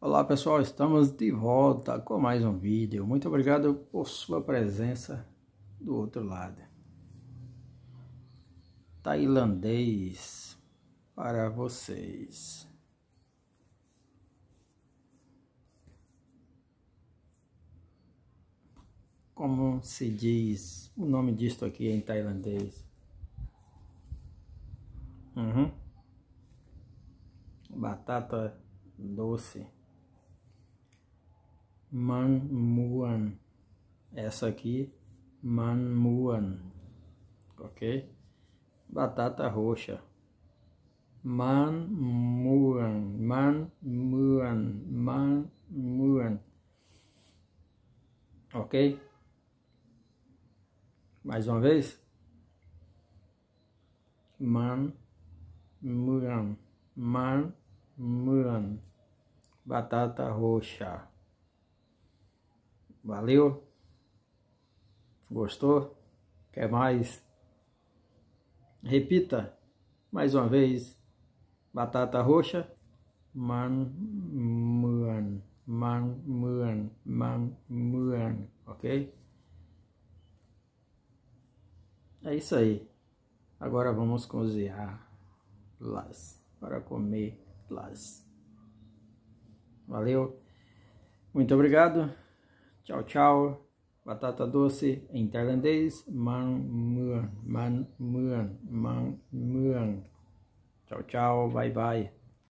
Olá pessoal, estamos de volta com mais um vídeo. Muito obrigado por sua presença do outro lado. Tailandês para vocês. Como se diz o nome disto aqui em tailandês? Uhum. Batata doce. Muan. Essa aqui, Muan. Ok? Batata roxa. Muan. Man Muan. Ok? Mais uma vez. Man Muan. Batata roxa. Valeu. Gostou? Quer mais? Repita mais uma vez. Batata roxa. Man, man, man, man, man, man. Ok? É isso aí. Agora vamos cozinhar las para comer las. Valeu. Muito obrigado. Tchau, tchau. Batata doce em tailandês. Man, muan, man, muan, man, muan. Tchau, tchau. Bye, bye.